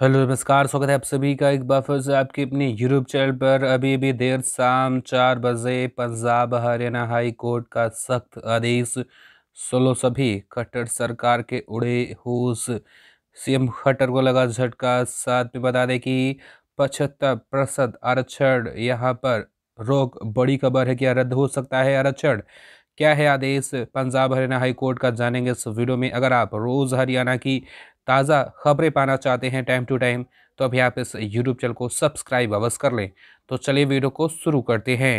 hello नमस्कार स्वागत है आप सभी का एक बार फिर से आपकी अपनी यूट्यूब चैनल पर अभी अभी देर शाम चार बजे पंजाब हरियाणा हाई कोर्ट का सख्त आदेश सोलो सभी खट्टर सरकार के उड़े होश सीएम खट्टर को लगा झटका साथ में बता दें कि पचहत्तर प्रतिशत आरक्षण यहाँ पर रोक बड़ी खबर है क्या रद्द हो सकता है आरक्षण क्या है आदेश पंजाब हरियाणा हाई कोर्ट का जानेंगे इस वीडियो में अगर आप रोज़ हरियाणा की ताज़ा खबरें पाना चाहते हैं टाइम टू टाइम तो अभी आप इस यूट्यूब चैनल को सब्सक्राइब अवश्य कर लें तो चलिए वीडियो को शुरू करते हैं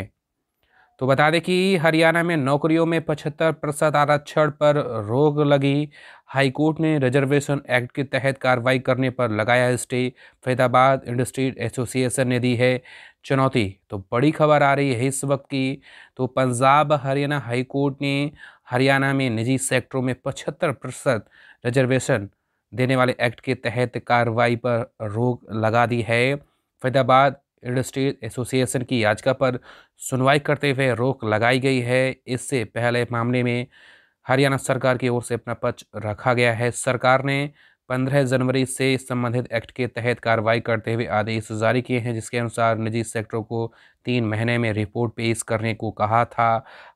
तो बता दें कि हरियाणा में नौकरियों में पचहत्तर प्रतिशत आरक्षण पर रोक लगी हाईकोर्ट ने रिजर्वेशन एक्ट के तहत कार्रवाई करने पर लगाया स्टे फरीदाबाद इंडस्ट्री एसोसिएशन ने दी है चुनौती तो बड़ी खबर आ रही है इस वक्त की तो पंजाब हरियाणा हाईकोर्ट ने हरियाणा में निजी सेक्टरों में पचहत्तर प्रतिशत रिजर्वेशन देने वाले एक्ट के तहत कार्रवाई पर रोक लगा दी है फरीदाबाद इंडस्ट्रीज एसोसिएशन की याचिका पर सुनवाई करते हुए रोक लगाई गई है इससे पहले मामले में हरियाणा सरकार की ओर से अपना पक्ष रखा गया है सरकार ने पंद्रह जनवरी से संबंधित एक्ट के तहत कार्रवाई करते हुए आदेश जारी किए हैं जिसके अनुसार निजी सेक्टरों को तीन महीने में रिपोर्ट पेश करने को कहा था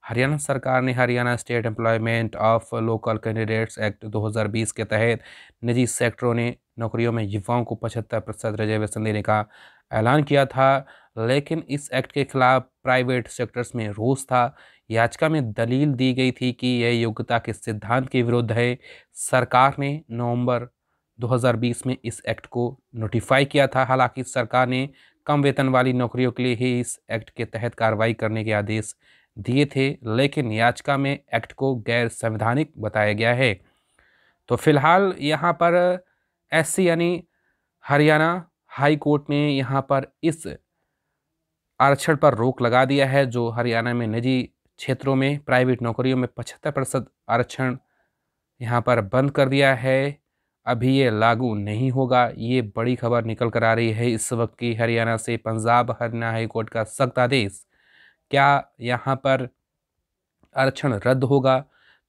हरियाणा सरकार ने Haryana state employment of local candidates act 2020 के तहत निजी सेक्टरों ने नौकरियों में युवाओं को पचहत्तर प्रतिशत रिजर्वेशन देने का ऐलान किया था लेकिन इस एक्ट के खिलाफ प्राइवेट सेक्टर्स में रोष था याचिका में दलील दी गई थी कि यह योग्यता के सिद्धांत के विरुद्ध है सरकार ने नवंबर 2020 में इस एक्ट को नोटिफाई किया था हालांकि सरकार ने कम वेतन वाली नौकरियों के लिए ही इस एक्ट के तहत कार्रवाई करने के आदेश दिए थे लेकिन याचिका में एक्ट को गैर संवैधानिक बताया गया है तो फिलहाल यहाँ पर एस यानी हरियाणा हाई कोर्ट ने यहाँ पर इस आरक्षण पर रोक लगा दिया है जो हरियाणा में निजी क्षेत्रों में प्राइवेट नौकरियों में पचहत्तर प्रतिशत आरक्षण यहाँ पर बंद कर दिया है अभी ये लागू नहीं होगा ये बड़ी खबर निकल कर आ रही है इस वक्त की हरियाणा से पंजाब हरियाणा हाईकोर्ट का सख्त आदेश क्या यहाँ पर आरक्षण रद्द होगा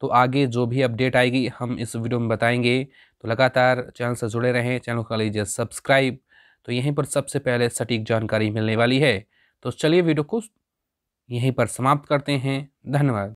तो आगे जो भी अपडेट आएगी हम इस वीडियो में बताएंगे तो लगातार चैनल से जुड़े रहें चैनल कर लीजिए सब्सक्राइब तो यहीं पर सबसे पहले सटीक जानकारी मिलने वाली है तो चलिए वीडियो को यहीं पर समाप्त करते हैं धन्यवाद